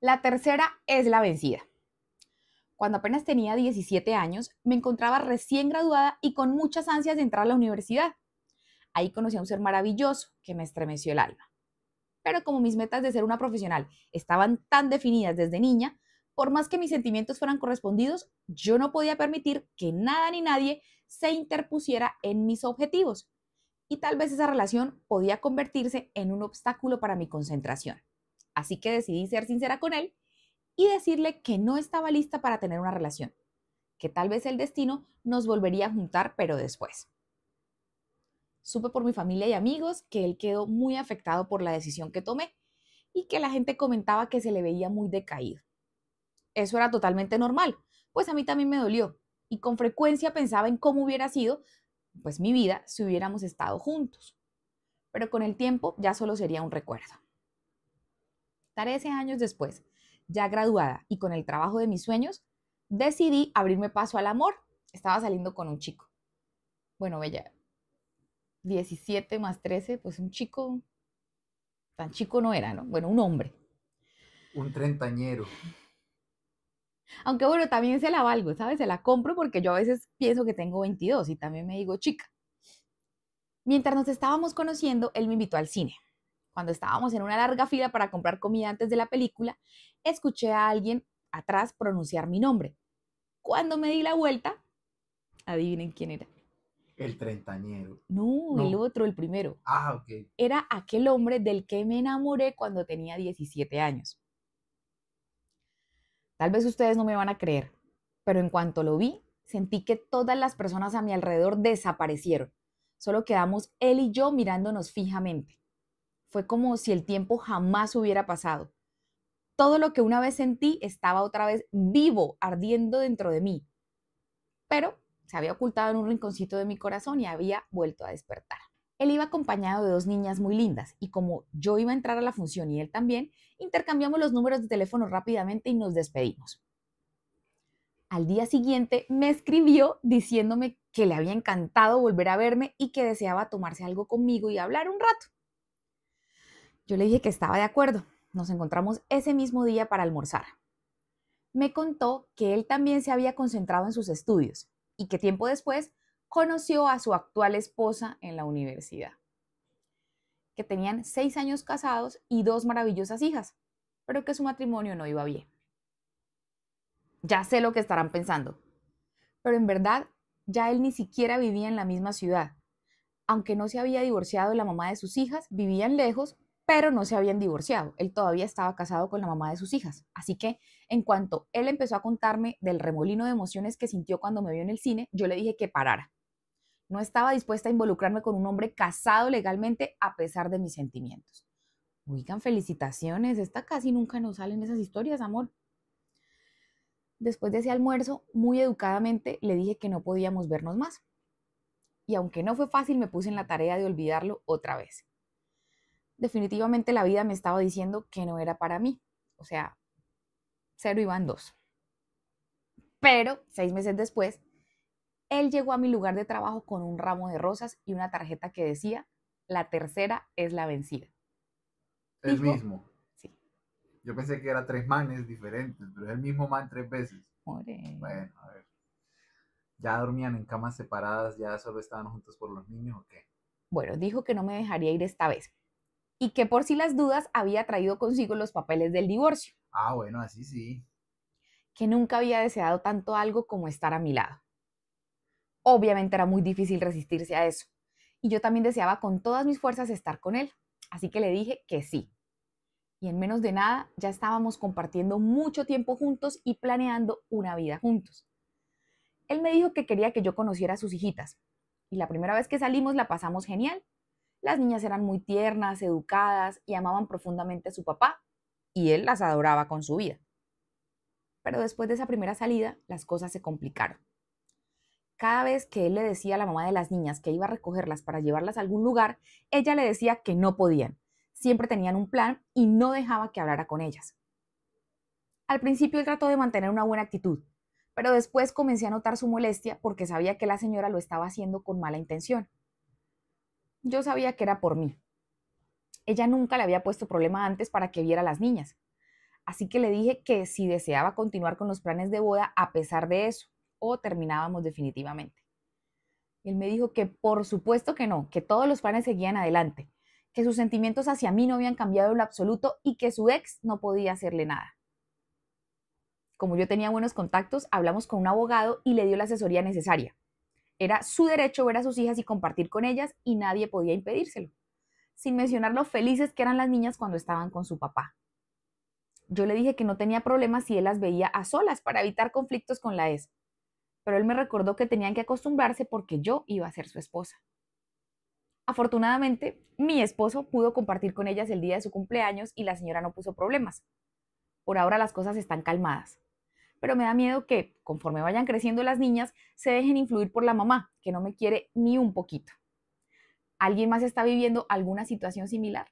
La tercera es la vencida. Cuando apenas tenía 17 años, me encontraba recién graduada y con muchas ansias de entrar a la universidad. Ahí conocí a un ser maravilloso que me estremeció el alma. Pero como mis metas de ser una profesional estaban tan definidas desde niña, por más que mis sentimientos fueran correspondidos, yo no podía permitir que nada ni nadie se interpusiera en mis objetivos. Y tal vez esa relación podía convertirse en un obstáculo para mi concentración. Así que decidí ser sincera con él y decirle que no estaba lista para tener una relación, que tal vez el destino nos volvería a juntar, pero después. Supe por mi familia y amigos que él quedó muy afectado por la decisión que tomé y que la gente comentaba que se le veía muy decaído. Eso era totalmente normal, pues a mí también me dolió y con frecuencia pensaba en cómo hubiera sido pues mi vida si hubiéramos estado juntos. Pero con el tiempo ya solo sería un recuerdo. 13 años después, ya graduada y con el trabajo de mis sueños, decidí abrirme paso al amor. Estaba saliendo con un chico. Bueno, bella, 17 más 13, pues un chico, tan chico no era, ¿no? Bueno, un hombre. Un treintañero. Aunque bueno, también se la valgo, ¿sabes? Se la compro porque yo a veces pienso que tengo 22 y también me digo chica. Mientras nos estábamos conociendo, él me invitó al cine cuando estábamos en una larga fila para comprar comida antes de la película, escuché a alguien atrás pronunciar mi nombre. Cuando me di la vuelta, adivinen quién era. El treintañero. No, el otro, el primero. Ah, ok. Era aquel hombre del que me enamoré cuando tenía 17 años. Tal vez ustedes no me van a creer, pero en cuanto lo vi, sentí que todas las personas a mi alrededor desaparecieron. Solo quedamos él y yo mirándonos fijamente. Fue como si el tiempo jamás hubiera pasado. Todo lo que una vez sentí estaba otra vez vivo, ardiendo dentro de mí. Pero se había ocultado en un rinconcito de mi corazón y había vuelto a despertar. Él iba acompañado de dos niñas muy lindas y como yo iba a entrar a la función y él también, intercambiamos los números de teléfono rápidamente y nos despedimos. Al día siguiente me escribió diciéndome que le había encantado volver a verme y que deseaba tomarse algo conmigo y hablar un rato. Yo le dije que estaba de acuerdo. Nos encontramos ese mismo día para almorzar. Me contó que él también se había concentrado en sus estudios y que tiempo después conoció a su actual esposa en la universidad, que tenían seis años casados y dos maravillosas hijas, pero que su matrimonio no iba bien. Ya sé lo que estarán pensando, pero en verdad ya él ni siquiera vivía en la misma ciudad. Aunque no se había divorciado la mamá de sus hijas, vivían lejos pero no se habían divorciado. Él todavía estaba casado con la mamá de sus hijas. Así que en cuanto él empezó a contarme del remolino de emociones que sintió cuando me vio en el cine, yo le dije que parara. No estaba dispuesta a involucrarme con un hombre casado legalmente a pesar de mis sentimientos. Oigan, felicitaciones, esta casi nunca nos salen esas historias, amor. Después de ese almuerzo, muy educadamente le dije que no podíamos vernos más. Y aunque no fue fácil, me puse en la tarea de olvidarlo otra vez definitivamente la vida me estaba diciendo que no era para mí. O sea, cero iban dos. Pero seis meses después, él llegó a mi lugar de trabajo con un ramo de rosas y una tarjeta que decía, la tercera es la vencida. El mismo. Sí. Yo pensé que era tres manes diferentes, pero es el mismo man tres veces. Bueno, a ver. ¿Ya dormían en camas separadas? ¿Ya solo estaban juntos por los niños o qué? Bueno, dijo que no me dejaría ir esta vez, y que por si las dudas había traído consigo los papeles del divorcio. Ah, bueno, así sí. Que nunca había deseado tanto algo como estar a mi lado. Obviamente era muy difícil resistirse a eso, y yo también deseaba con todas mis fuerzas estar con él, así que le dije que sí. Y en menos de nada ya estábamos compartiendo mucho tiempo juntos y planeando una vida juntos. Él me dijo que quería que yo conociera a sus hijitas, y la primera vez que salimos la pasamos genial las niñas eran muy tiernas, educadas y amaban profundamente a su papá, y él las adoraba con su vida. Pero después de esa primera salida, las cosas se complicaron. Cada vez que él le decía a la mamá de las niñas que iba a recogerlas para llevarlas a algún lugar, ella le decía que no podían. Siempre tenían un plan y no dejaba que hablara con ellas. Al principio él trató de mantener una buena actitud, pero después comencé a notar su molestia porque sabía que la señora lo estaba haciendo con mala intención. Yo sabía que era por mí. Ella nunca le había puesto problema antes para que viera a las niñas. Así que le dije que si deseaba continuar con los planes de boda a pesar de eso, o terminábamos definitivamente. Él me dijo que por supuesto que no, que todos los planes seguían adelante, que sus sentimientos hacia mí no habían cambiado en lo absoluto y que su ex no podía hacerle nada. Como yo tenía buenos contactos, hablamos con un abogado y le dio la asesoría necesaria. Era su derecho ver a sus hijas y compartir con ellas y nadie podía impedírselo, sin mencionar lo felices que eran las niñas cuando estaban con su papá. Yo le dije que no tenía problemas si él las veía a solas para evitar conflictos con la ex, pero él me recordó que tenían que acostumbrarse porque yo iba a ser su esposa. Afortunadamente, mi esposo pudo compartir con ellas el día de su cumpleaños y la señora no puso problemas. Por ahora las cosas están calmadas pero me da miedo que, conforme vayan creciendo las niñas, se dejen influir por la mamá, que no me quiere ni un poquito. ¿Alguien más está viviendo alguna situación similar?